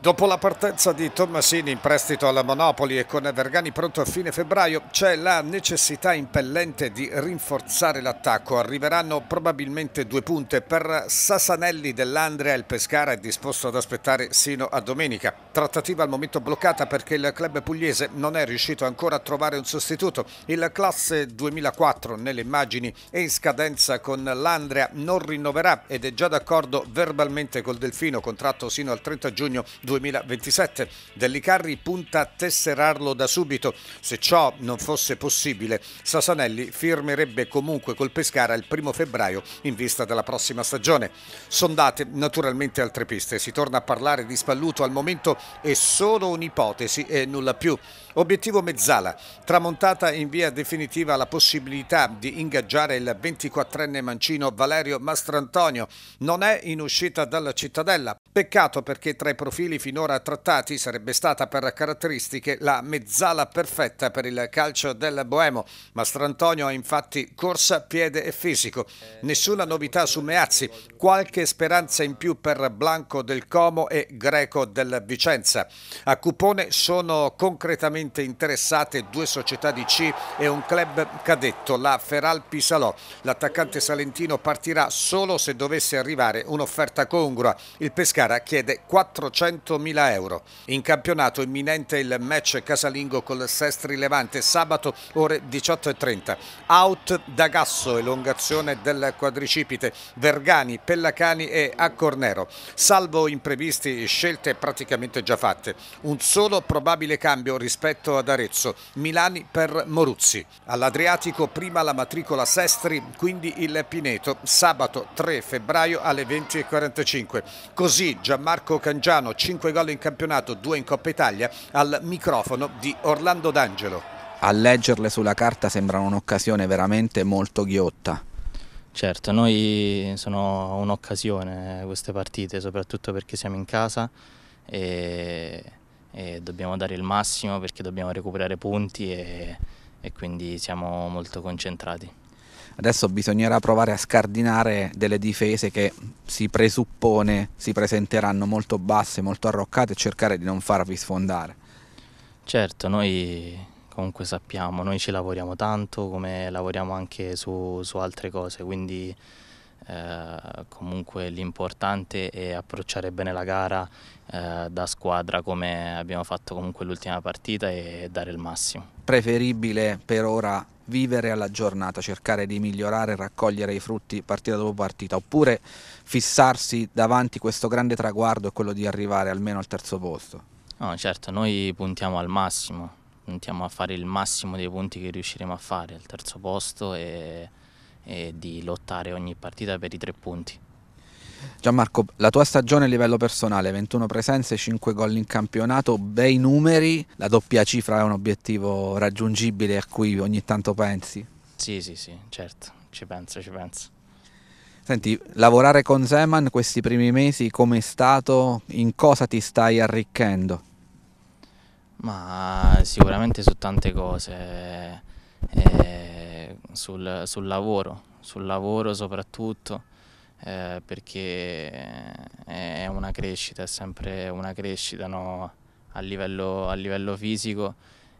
Dopo la partenza di Tommasini in prestito alla Monopoli e con Vergani pronto a fine febbraio c'è la necessità impellente di rinforzare l'attacco. Arriveranno probabilmente due punte per Sasanelli dell'Andrea il Pescara è disposto ad aspettare sino a domenica. Trattativa al momento bloccata perché il club pugliese non è riuscito ancora a trovare un sostituto. Il classe 2004 nelle immagini è in scadenza con l'Andrea, non rinnoverà ed è già d'accordo verbalmente col Delfino, contratto sino al 30 giugno 2027. Dellicarri punta a tesserarlo da subito. Se ciò non fosse possibile, Sasanelli firmerebbe comunque col Pescara il primo febbraio in vista della prossima stagione. Sondate naturalmente altre piste. Si torna a parlare di Spalluto al momento è solo un'ipotesi e nulla più. Obiettivo mezzala. Tramontata in via definitiva la possibilità di ingaggiare il 24enne mancino Valerio Mastrantonio. Non è in uscita dalla cittadella. Peccato perché tra i profili finora trattati sarebbe stata per caratteristiche la mezzala perfetta per il calcio del Boemo. Mastrantonio ha infatti corsa, piede e fisico. Nessuna novità su Meazzi, qualche speranza in più per Blanco del Como e Greco del Vicenza. A Cupone sono concretamente interessate due società di C e un club cadetto, la Feral Pisalò. L'attaccante salentino partirà solo se dovesse arrivare un'offerta congrua. Il Pescara chiede 400 100.000 euro. In campionato imminente il match casalingo col Sestri Levante sabato ore 18.30. Out da Gasso, elongazione del quadricipite, Vergani, Pellacani e Accornero. Salvo imprevisti, scelte praticamente già fatte. Un solo probabile cambio rispetto ad Arezzo, Milani per Moruzzi. All'Adriatico prima la matricola Sestri, quindi il Pineto, sabato 3 febbraio alle 20.45. Così Gianmarco Cangiano, 5 5 gol in campionato, 2 in Coppa Italia, al microfono di Orlando D'Angelo. A leggerle sulla carta sembra un'occasione veramente molto ghiotta. Certo, noi sono un'occasione eh, queste partite, soprattutto perché siamo in casa e, e, dobbiamo dare il massimo perché dobbiamo recuperare punti e, e quindi siamo molto concentrati. Adesso bisognerà provare a scardinare delle difese che si presuppone si presenteranno molto basse, molto arroccate e cercare di non farvi sfondare. Certo, noi comunque sappiamo, noi ci lavoriamo tanto come lavoriamo anche su, su altre cose, quindi eh, comunque l'importante è approcciare bene la gara eh, da squadra come abbiamo fatto comunque l'ultima partita e dare il massimo. Preferibile per ora vivere alla giornata, cercare di migliorare, raccogliere i frutti partita dopo partita, oppure fissarsi davanti questo grande traguardo e quello di arrivare almeno al terzo posto? No, certo, noi puntiamo al massimo, puntiamo a fare il massimo dei punti che riusciremo a fare, al terzo posto e e di lottare ogni partita per i tre punti. Gianmarco, la tua stagione a livello personale, 21 presenze, 5 gol in campionato, bei numeri, la doppia cifra è un obiettivo raggiungibile a cui ogni tanto pensi? Sì, sì, sì, certo, ci penso, ci penso. Senti, lavorare con Zeman questi primi mesi come è stato? In cosa ti stai arricchendo? Ma sicuramente su tante cose eh, sul, sul, lavoro, sul lavoro soprattutto, eh, perché è una crescita, è sempre una crescita no? a, livello, a, livello, fisico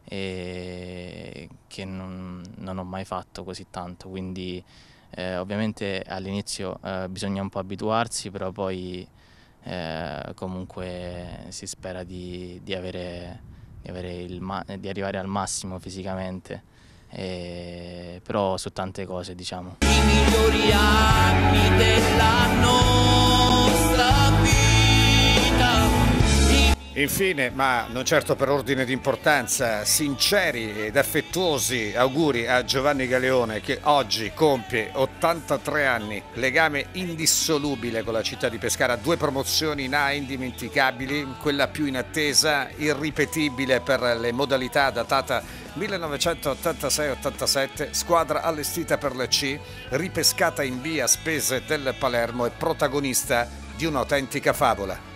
e che non, non ho mai fatto così tanto, quindi eh, ovviamente all'inizio eh, bisogna un po' abituarsi, però poi eh, comunque si spera di, di, avere, di, avere il, di arrivare al massimo fisicamente eh, però su tante cose diciamo. I migliori anni dell'anno Infine, ma non certo per ordine di importanza, sinceri ed affettuosi auguri a Giovanni Galeone che oggi compie 83 anni, legame indissolubile con la città di Pescara, due promozioni in A indimenticabili, quella più in attesa, irripetibile per le modalità datata 1986-87, squadra allestita per la C, ripescata in B a spese del Palermo e protagonista di un'autentica favola.